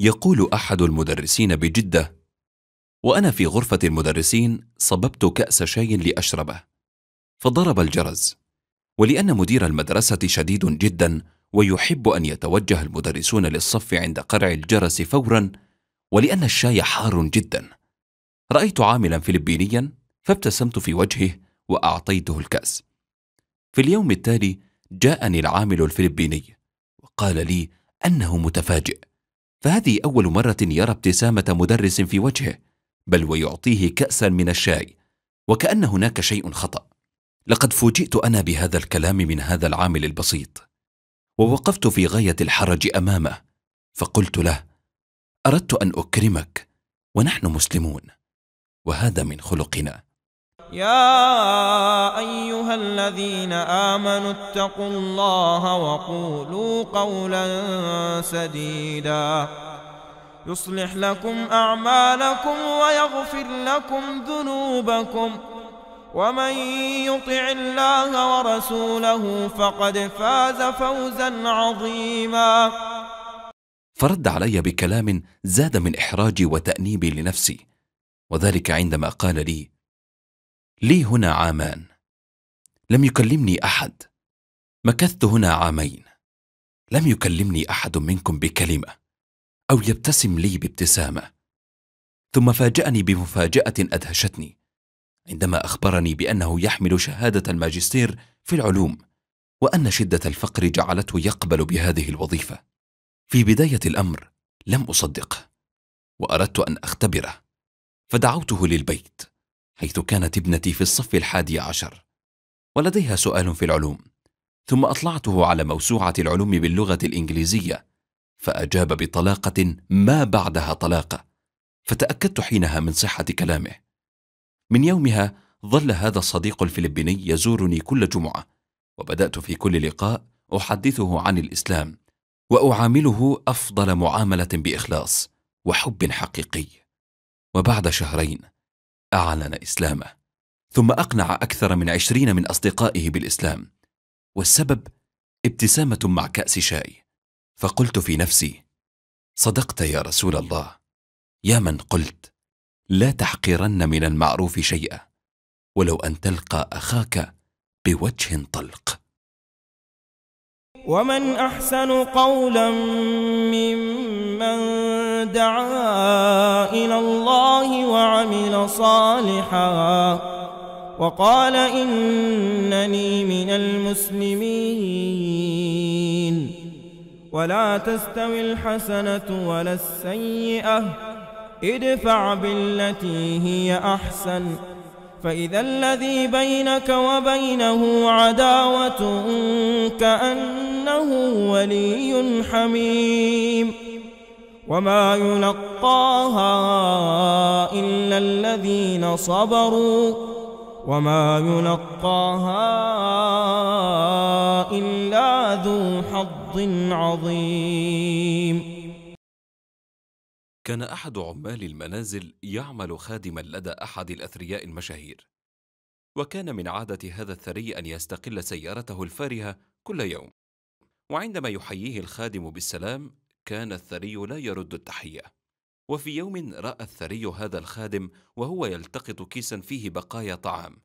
يقول أحد المدرسين بجدة وأنا في غرفة المدرسين صببت كأس شاي لأشربه فضرب الجرس ولأن مدير المدرسة شديد جدا ويحب أن يتوجه المدرسون للصف عند قرع الجرس فورا ولأن الشاي حار جدا رأيت عاملا فلبينيا فابتسمت في وجهه وأعطيته الكأس في اليوم التالي جاءني العامل الفلبيني وقال لي أنه متفاجئ فهذه أول مرة يرى ابتسامة مدرس في وجهه بل ويعطيه كأسا من الشاي وكأن هناك شيء خطأ لقد فوجئت أنا بهذا الكلام من هذا العامل البسيط ووقفت في غاية الحرج أمامه فقلت له أردت أن أكرمك ونحن مسلمون وهذا من خلقنا يا ايها الذين امنوا اتقوا الله وقولوا قولا سديدا يصلح لكم اعمالكم ويغفر لكم ذنوبكم ومن يطع الله ورسوله فقد فاز فوزا عظيما فرد علي بكلام زاد من احراجي وتانيبي لنفسي وذلك عندما قال لي لي هنا عامان لم يكلمني احد مكثت هنا عامين لم يكلمني احد منكم بكلمه او يبتسم لي بابتسامه ثم فاجأني بمفاجأة أدهشتني عندما أخبرني بأنه يحمل شهادة الماجستير في العلوم وأن شدة الفقر جعلته يقبل بهذه الوظيفة. في بداية الأمر لم أصدقه وأردت أن أختبره فدعوته للبيت حيث كانت ابنتي في الصف الحادي عشر ولديها سؤال في العلوم ثم أطلعته على موسوعة العلوم باللغة الإنجليزية فأجاب بطلاقة ما بعدها طلاقة فتأكدت حينها من صحة كلامه من يومها ظل هذا الصديق الفلبيني يزورني كل جمعة وبدأت في كل لقاء أحدثه عن الإسلام وأعامله أفضل معاملة بإخلاص وحب حقيقي وبعد شهرين أعلن إسلامه ثم أقنع أكثر من عشرين من أصدقائه بالإسلام والسبب ابتسامة مع كأس شاي فقلت في نفسي صدقت يا رسول الله يا من قلت لا تحقرن من المعروف شيئا ولو أن تلقى أخاك بوجه طلق ومن أحسن قولا ممن دعا إلى الله وعمل صالحا وقال إنني من المسلمين ولا تستوي الحسنة ولا السيئة ادفع بالتي هي أحسن فإذا الذي بينك وبينه عداوة كأنه ولي حميم وما يلقاها إلا الذين صبروا وما يلقاها إلا ذو حظ عظيم كان أحد عمال المنازل يعمل خادما لدى أحد الأثرياء المشاهير وكان من عادة هذا الثري أن يستقل سيارته الفارهة كل يوم وعندما يحييه الخادم بالسلام كان الثري لا يرد التحية وفي يوم رأى الثري هذا الخادم وهو يلتقط كيسا فيه بقايا طعام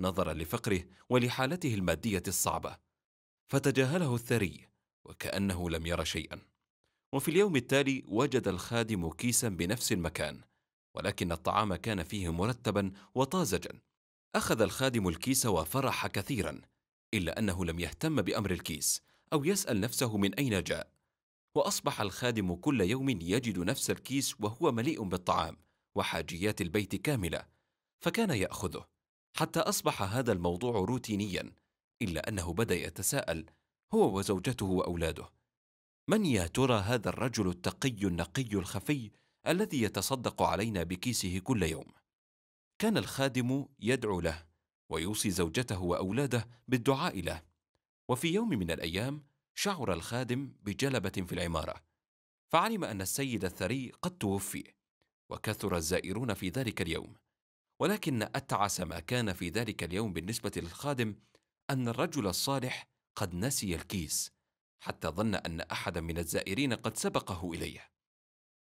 نظرا لفقره ولحالته المادية الصعبة فتجاهله الثري وكأنه لم ير شيئا وفي اليوم التالي وجد الخادم كيسا بنفس المكان ولكن الطعام كان فيه مرتبا وطازجا أخذ الخادم الكيس وفرح كثيرا إلا أنه لم يهتم بأمر الكيس أو يسأل نفسه من أين جاء واصبح الخادم كل يوم يجد نفس الكيس وهو مليء بالطعام وحاجيات البيت كامله فكان ياخذه حتى اصبح هذا الموضوع روتينيا الا انه بدا يتساءل هو وزوجته واولاده من يا ترى هذا الرجل التقي النقي الخفي الذي يتصدق علينا بكيسه كل يوم كان الخادم يدعو له ويوصي زوجته واولاده بالدعاء له وفي يوم من الايام شعر الخادم بجلبة في العمارة، فعلم أن السيد الثري قد توفي، وكثر الزائرون في ذلك اليوم، ولكن أتعس ما كان في ذلك اليوم بالنسبة للخادم أن الرجل الصالح قد نسي الكيس، حتى ظن أن أحدا من الزائرين قد سبقه إليه.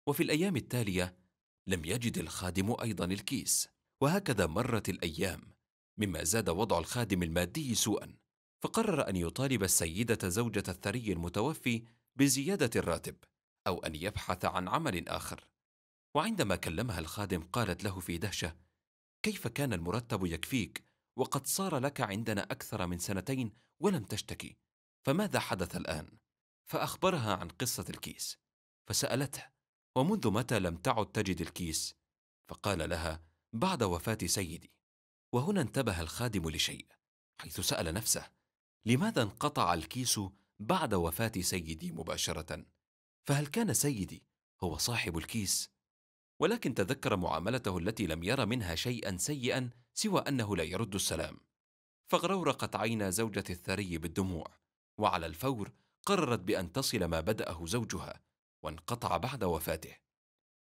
وفي الأيام التالية لم يجد الخادم أيضا الكيس، وهكذا مرت الأيام، مما زاد وضع الخادم المادي سوءًا. فقرر أن يطالب السيدة زوجة الثري المتوفي بزيادة الراتب أو أن يبحث عن عمل آخر وعندما كلمها الخادم قالت له في دهشة كيف كان المرتب يكفيك وقد صار لك عندنا أكثر من سنتين ولم تشتكي فماذا حدث الآن؟ فأخبرها عن قصة الكيس فسألته ومنذ متى لم تعد تجد الكيس؟ فقال لها بعد وفاة سيدي وهنا انتبه الخادم لشيء حيث سأل نفسه لماذا انقطع الكيس بعد وفاة سيدي مباشرة؟ فهل كان سيدي هو صاحب الكيس؟ ولكن تذكر معاملته التي لم ير منها شيئا سيئا سوى أنه لا يرد السلام فغرورقت عينا زوجة الثري بالدموع وعلى الفور قررت بأن تصل ما بدأه زوجها وانقطع بعد وفاته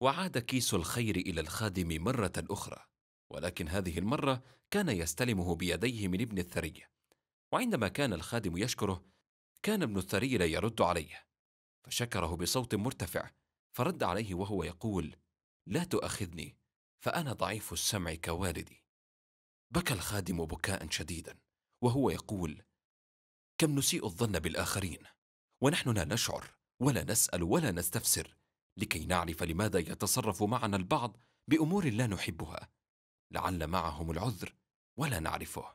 وعاد كيس الخير إلى الخادم مرة أخرى ولكن هذه المرة كان يستلمه بيديه من ابن الثري وعندما كان الخادم يشكره كان ابن الثري لا يرد عليه فشكره بصوت مرتفع فرد عليه وهو يقول لا تؤاخذني فانا ضعيف السمع كوالدي بكى الخادم بكاء شديدا وهو يقول كم نسيء الظن بالاخرين ونحن لا نشعر ولا نسال ولا نستفسر لكي نعرف لماذا يتصرف معنا البعض بامور لا نحبها لعل معهم العذر ولا نعرفه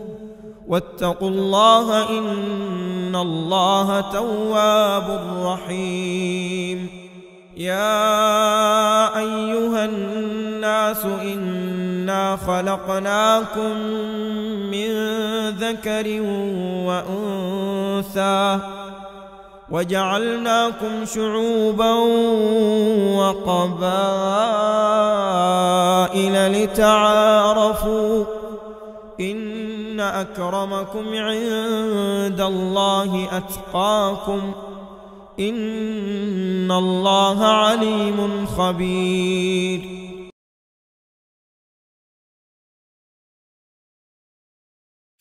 واتقوا الله إن الله تواب رحيم يا أيها الناس إنا خلقناكم من ذكر وأنثى وجعلناكم شعوبا وقبائل لتعارفوا إن أكرمكم عند الله أتقاكم إن الله عليم خبير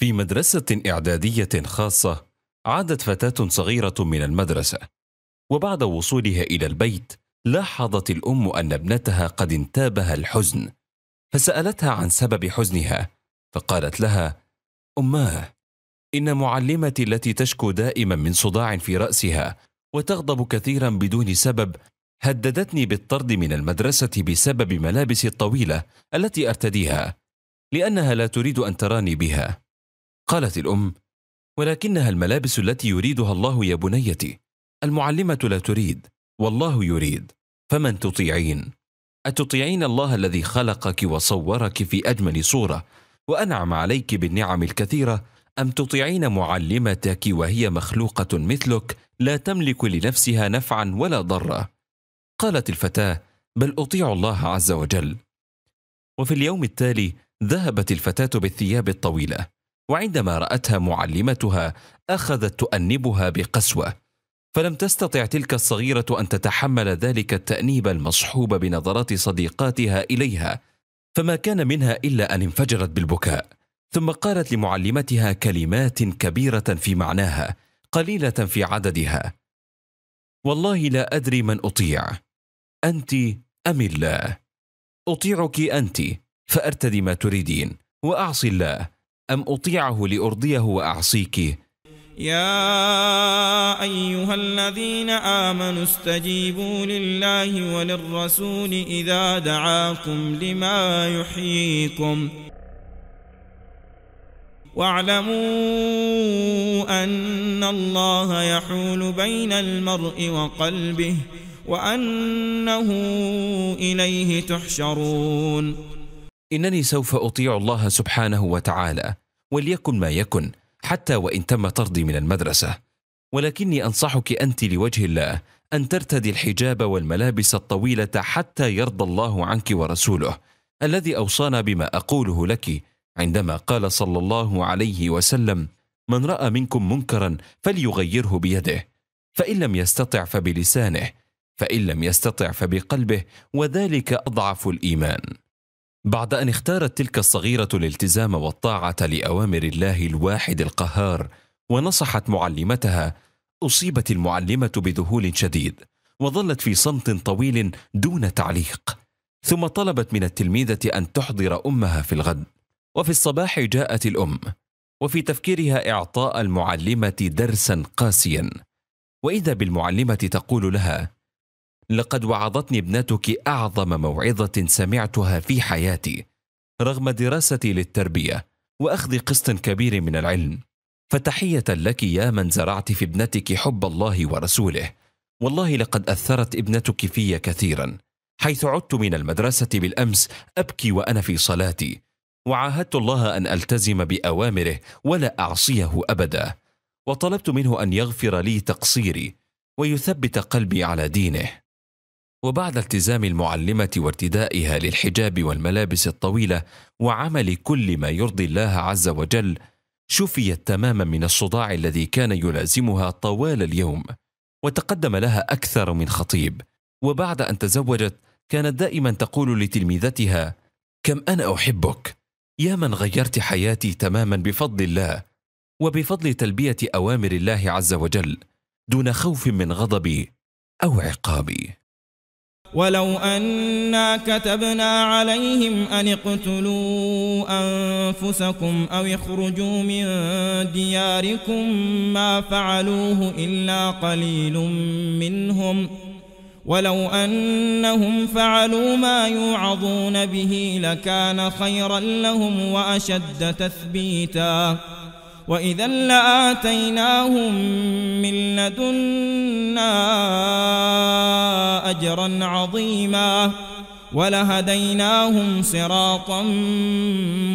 في مدرسة إعدادية خاصة عادت فتاة صغيرة من المدرسة وبعد وصولها إلى البيت لاحظت الأم أن ابنتها قد انتابها الحزن فسألتها عن سبب حزنها فقالت لها اماه ان معلمتي التي تشكو دائما من صداع في راسها وتغضب كثيرا بدون سبب هددتني بالطرد من المدرسه بسبب ملابسي الطويله التي ارتديها لانها لا تريد ان تراني بها قالت الام ولكنها الملابس التي يريدها الله يا بنيتي المعلمه لا تريد والله يريد فمن تطيعين اتطيعين الله الذي خلقك وصورك في اجمل صوره وانعم عليك بالنعم الكثيره ام تطيعين معلمتك وهي مخلوقه مثلك لا تملك لنفسها نفعا ولا ضرا قالت الفتاه بل اطيع الله عز وجل وفي اليوم التالي ذهبت الفتاه بالثياب الطويله وعندما راتها معلمتها اخذت تؤنبها بقسوه فلم تستطع تلك الصغيره ان تتحمل ذلك التانيب المصحوب بنظرات صديقاتها اليها فما كان منها الا ان انفجرت بالبكاء ثم قالت لمعلمتها كلمات كبيره في معناها قليله في عددها والله لا ادري من اطيع انت ام الله اطيعك انت فارتدي ما تريدين واعصي الله ام اطيعه لارضيه واعصيك يا أيها الذين آمنوا استجيبوا لله وللرسول إذا دعاكم لما يحييكم واعلموا أن الله يحول بين المرء وقلبه وأنه إليه تحشرون إنني سوف أطيع الله سبحانه وتعالى وليكن ما يكن حتى وان تم طردي من المدرسه ولكني انصحك انت لوجه الله ان ترتدي الحجاب والملابس الطويله حتى يرضى الله عنك ورسوله الذي اوصانا بما اقوله لك عندما قال صلى الله عليه وسلم من راى منكم منكرا فليغيره بيده فان لم يستطع فبلسانه فان لم يستطع فبقلبه وذلك اضعف الايمان بعد أن اختارت تلك الصغيرة الالتزام والطاعة لأوامر الله الواحد القهار ونصحت معلمتها أصيبت المعلمة بذهول شديد وظلت في صمت طويل دون تعليق ثم طلبت من التلميذة أن تحضر أمها في الغد وفي الصباح جاءت الأم وفي تفكيرها إعطاء المعلمة درسا قاسيا وإذا بالمعلمة تقول لها لقد وعظتني ابنتك اعظم موعظه سمعتها في حياتي رغم دراستي للتربيه واخذ قسط كبير من العلم فتحيه لك يا من زرعت في ابنتك حب الله ورسوله والله لقد اثرت ابنتك في كثيرا حيث عدت من المدرسه بالامس ابكي وانا في صلاتي وعاهدت الله ان التزم باوامره ولا اعصيه ابدا وطلبت منه ان يغفر لي تقصيري ويثبت قلبي على دينه وبعد التزام المعلمة وارتدائها للحجاب والملابس الطويلة وعمل كل ما يرضي الله عز وجل، شفيت تماما من الصداع الذي كان يلازمها طوال اليوم، وتقدم لها أكثر من خطيب، وبعد أن تزوجت كانت دائما تقول لتلميذتها: كم أنا أحبك، يا من غيرت حياتي تماما بفضل الله، وبفضل تلبية أوامر الله عز وجل، دون خوف من غضبي أو عقابي. ولو أنا كتبنا عليهم أن اقتلوا أنفسكم أو اخرجوا من دياركم ما فعلوه إلا قليل منهم ولو أنهم فعلوا ما يوعظون به لكان خيرا لهم وأشد تثبيتاً وإذا لآتيناهم من لدنا أجرا عظيما ولهديناهم صراطا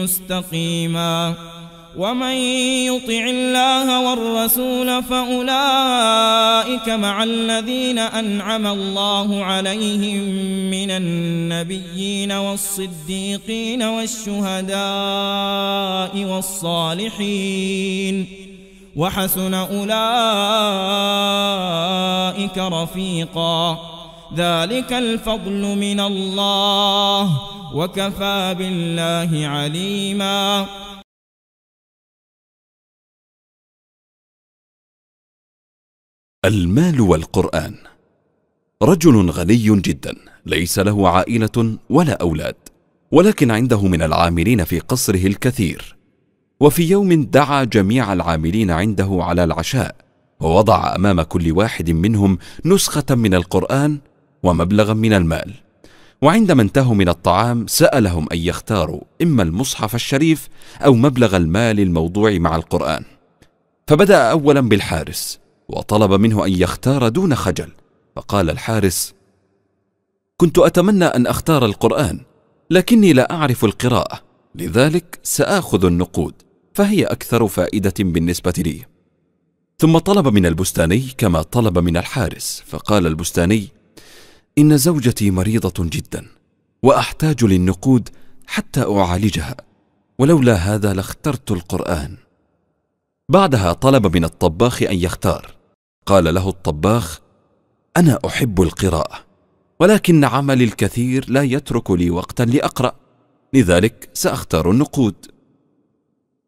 مستقيما ومن يطع الله والرسول فأولئك مع الذين أنعم الله عليهم من النبيين والصديقين والشهداء والصالحين وحسن أولئك رفيقا ذلك الفضل من الله وكفى بالله عليماً المال والقرآن رجل غني جدا ليس له عائلة ولا أولاد ولكن عنده من العاملين في قصره الكثير وفي يوم دعا جميع العاملين عنده على العشاء ووضع أمام كل واحد منهم نسخة من القرآن ومبلغا من المال وعندما انتهوا من الطعام سألهم أن يختاروا إما المصحف الشريف أو مبلغ المال الموضوع مع القرآن فبدأ أولا بالحارس وطلب منه ان يختار دون خجل فقال الحارس كنت اتمنى ان اختار القران لكني لا اعرف القراءه لذلك ساخذ النقود فهي اكثر فائده بالنسبه لي ثم طلب من البستاني كما طلب من الحارس فقال البستاني ان زوجتي مريضه جدا واحتاج للنقود حتى اعالجها ولولا هذا لاخترت القران بعدها طلب من الطباخ ان يختار قال له الطباخ انا احب القراءه ولكن عملي الكثير لا يترك لي وقتا لاقرا لذلك ساختار النقود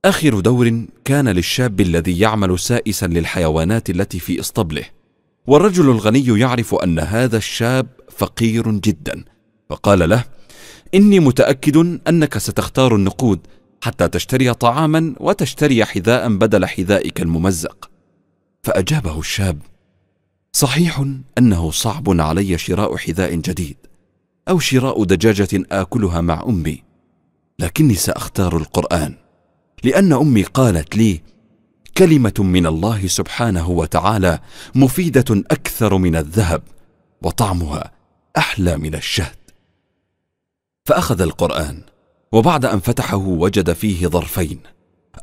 اخر دور كان للشاب الذي يعمل سائسا للحيوانات التي في اسطبله والرجل الغني يعرف ان هذا الشاب فقير جدا فقال له اني متاكد انك ستختار النقود حتى تشتري طعاما وتشتري حذاء بدل حذائك الممزق فأجابه الشاب صحيح أنه صعب علي شراء حذاء جديد أو شراء دجاجة آكلها مع أمي لكني سأختار القرآن لأن أمي قالت لي كلمة من الله سبحانه وتعالى مفيدة أكثر من الذهب وطعمها أحلى من الشهد فأخذ القرآن وبعد أن فتحه وجد فيه ظرفين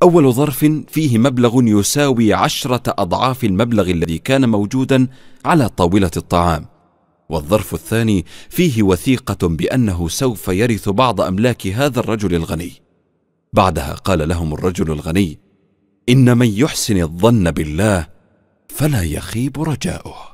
أول ظرف فيه مبلغ يساوي عشرة أضعاف المبلغ الذي كان موجودا على طاولة الطعام والظرف الثاني فيه وثيقة بأنه سوف يرث بعض أملاك هذا الرجل الغني بعدها قال لهم الرجل الغني إن من يحسن الظن بالله فلا يخيب رجاؤه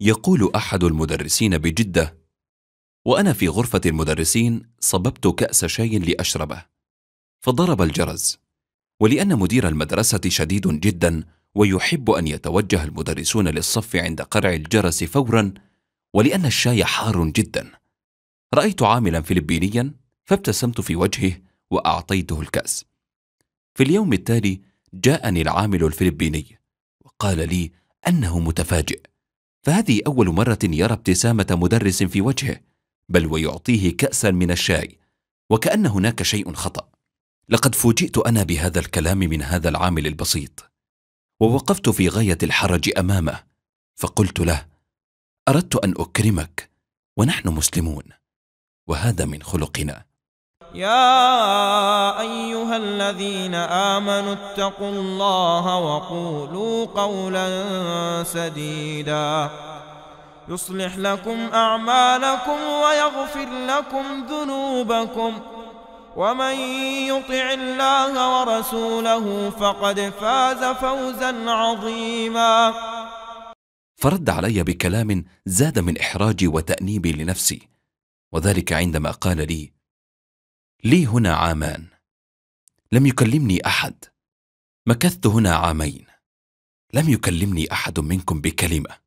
يقول أحد المدرسين بجدة: وأنا في غرفة المدرسين صببت كأس شاي لأشربه، فضرب الجرس، ولأن مدير المدرسة شديد جدا ويحب أن يتوجه المدرسون للصف عند قرع الجرس فورا، ولأن الشاي حار جدا، رأيت عاملا فلبينيا فابتسمت في وجهه وأعطيته الكأس. في اليوم التالي جاءني العامل الفلبيني وقال لي أنه متفاجئ فهذه أول مرة يرى ابتسامة مدرس في وجهه بل ويعطيه كأسا من الشاي وكأن هناك شيء خطأ لقد فوجئت أنا بهذا الكلام من هذا العامل البسيط ووقفت في غاية الحرج أمامه فقلت له أردت أن أكرمك ونحن مسلمون وهذا من خلقنا يا ايها الذين امنوا اتقوا الله وقولوا قولا سديدا يصلح لكم اعمالكم ويغفر لكم ذنوبكم ومن يطع الله ورسوله فقد فاز فوزا عظيما فرد علي بكلام زاد من احراجي وتانيبي لنفسي وذلك عندما قال لي لي هنا عامان لم يكلمني احد مكثت هنا عامين لم يكلمني احد منكم بكلمه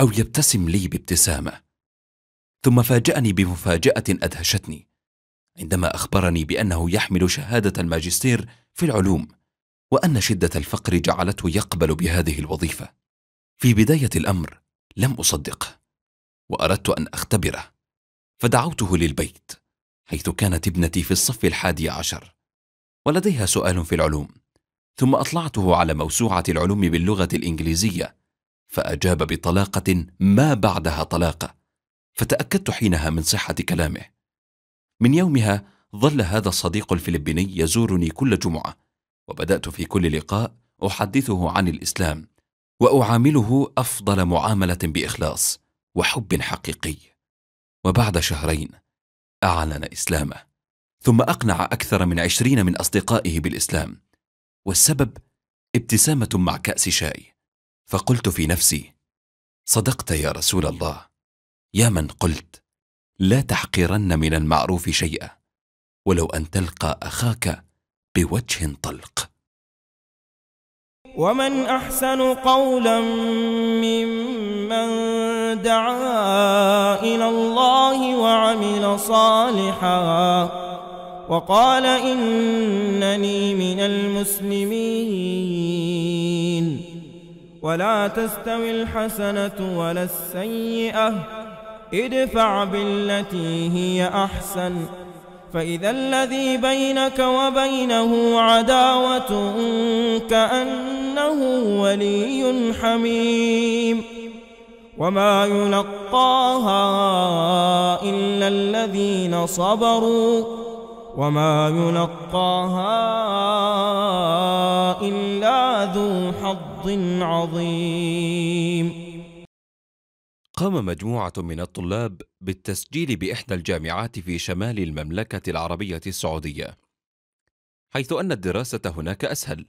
او يبتسم لي بابتسامه ثم فاجأني بمفاجأة أدهشتني عندما أخبرني بأنه يحمل شهادة الماجستير في العلوم وأن شدة الفقر جعلته يقبل بهذه الوظيفة. في بداية الأمر لم أصدقه وأردت أن أختبره فدعوته للبيت حيث كانت ابنتي في الصف الحادي عشر ولديها سؤال في العلوم ثم أطلعته على موسوعة العلوم باللغة الإنجليزية فأجاب بطلاقة ما بعدها طلاقة فتأكدت حينها من صحة كلامه من يومها ظل هذا الصديق الفلبيني يزورني كل جمعة وبدأت في كل لقاء أحدثه عن الإسلام وأعامله أفضل معاملة بإخلاص وحب حقيقي وبعد شهرين أعلن إسلامه ثم أقنع أكثر من عشرين من أصدقائه بالإسلام والسبب ابتسامة مع كأس شاي فقلت في نفسي صدقت يا رسول الله يا من قلت لا تحقرن من المعروف شيئا ولو أن تلقى أخاك بوجه طلق ومن أحسن قولا ممن دعا إلى الله وعمل صالحا وقال إنني من المسلمين ولا تستوي الحسنة ولا السيئة ادفع بالتي هي أحسن فإذا الذي بينك وبينه عداوة كأنه ولي حميم وما يلقاها إلا الذين صبروا وما يلقاها إلا ذو حظ عظيم قام مجموعة من الطلاب بالتسجيل بإحدى الجامعات في شمال المملكة العربية السعودية حيث أن الدراسة هناك أسهل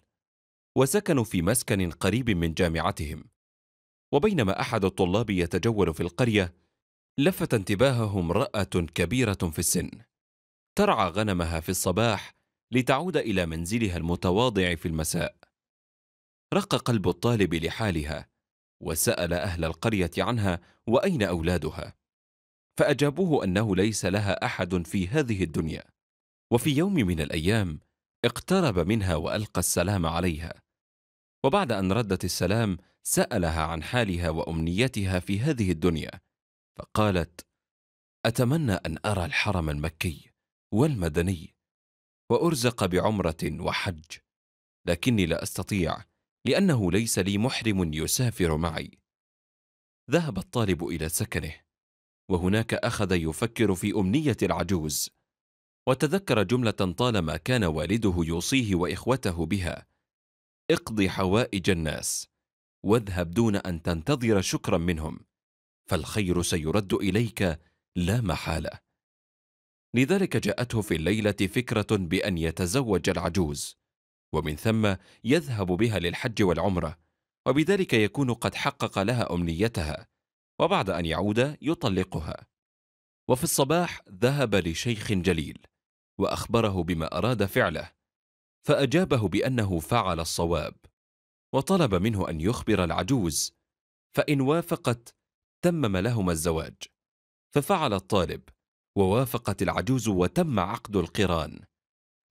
وسكنوا في مسكن قريب من جامعتهم وبينما احد الطلاب يتجول في القريه لفت انتباهه امراه كبيره في السن ترعى غنمها في الصباح لتعود الى منزلها المتواضع في المساء رق قلب الطالب لحالها وسال اهل القريه عنها واين اولادها فاجابوه انه ليس لها احد في هذه الدنيا وفي يوم من الايام اقترب منها والقى السلام عليها وبعد ان ردت السلام سالها عن حالها وامنيتها في هذه الدنيا فقالت اتمنى ان ارى الحرم المكي والمدني وارزق بعمره وحج لكني لا استطيع لانه ليس لي محرم يسافر معي ذهب الطالب الى سكنه وهناك اخذ يفكر في امنيه العجوز وتذكر جمله طالما كان والده يوصيه واخوته بها اقضي حوائج الناس واذهب دون ان تنتظر شكرا منهم فالخير سيرد اليك لا محاله لذلك جاءته في الليله فكره بان يتزوج العجوز ومن ثم يذهب بها للحج والعمره وبذلك يكون قد حقق لها امنيتها وبعد ان يعود يطلقها وفي الصباح ذهب لشيخ جليل واخبره بما اراد فعله فاجابه بانه فعل الصواب وطلب منه أن يخبر العجوز فإن وافقت تمم لهما الزواج ففعل الطالب ووافقت العجوز وتم عقد القران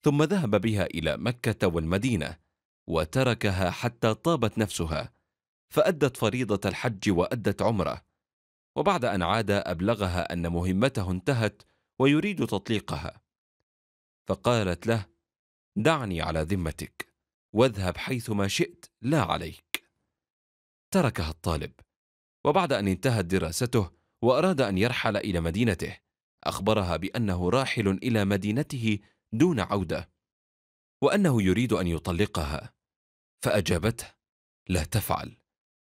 ثم ذهب بها إلى مكة والمدينة وتركها حتى طابت نفسها فأدت فريضة الحج وأدت عمره وبعد أن عاد أبلغها أن مهمته انتهت ويريد تطليقها فقالت له دعني على ذمتك واذهب حيثما شئت لا عليك تركها الطالب وبعد ان انتهت دراسته واراد ان يرحل الى مدينته اخبرها بانه راحل الى مدينته دون عوده وانه يريد ان يطلقها فاجابته لا تفعل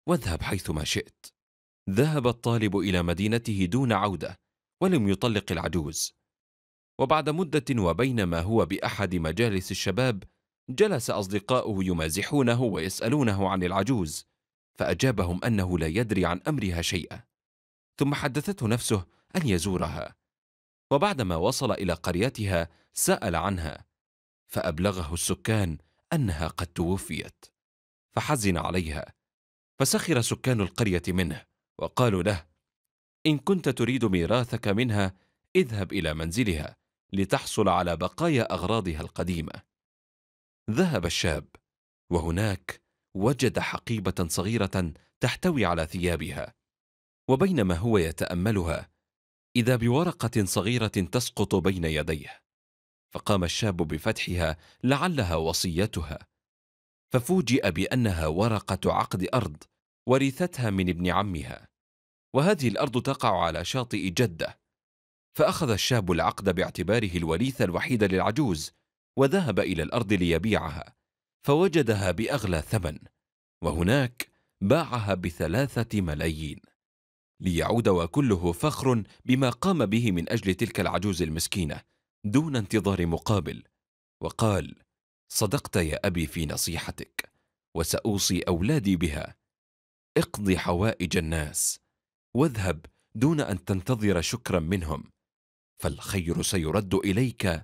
واذهب حيثما شئت ذهب الطالب الى مدينته دون عوده ولم يطلق العجوز وبعد مده وبينما هو باحد مجالس الشباب جلس أصدقاؤه يمازحونه ويسألونه عن العجوز فأجابهم أنه لا يدري عن أمرها شيئا ثم حدثته نفسه أن يزورها وبعدما وصل إلى قريتها سأل عنها فأبلغه السكان أنها قد توفيت فحزن عليها فسخر سكان القرية منه وقالوا له إن كنت تريد ميراثك منها اذهب إلى منزلها لتحصل على بقايا أغراضها القديمة ذهب الشاب وهناك وجد حقيبه صغيره تحتوي على ثيابها وبينما هو يتاملها اذا بورقه صغيره تسقط بين يديه فقام الشاب بفتحها لعلها وصيتها ففوجئ بانها ورقه عقد ارض ورثتها من ابن عمها وهذه الارض تقع على شاطئ جده فاخذ الشاب العقد باعتباره الوريث الوحيد للعجوز وذهب إلى الأرض ليبيعها فوجدها بأغلى ثمن وهناك باعها بثلاثة ملايين ليعود وكله فخر بما قام به من أجل تلك العجوز المسكينة دون انتظار مقابل وقال صدقت يا أبي في نصيحتك وسأوصي أولادي بها اقض حوائج الناس واذهب دون أن تنتظر شكرا منهم فالخير سيرد إليك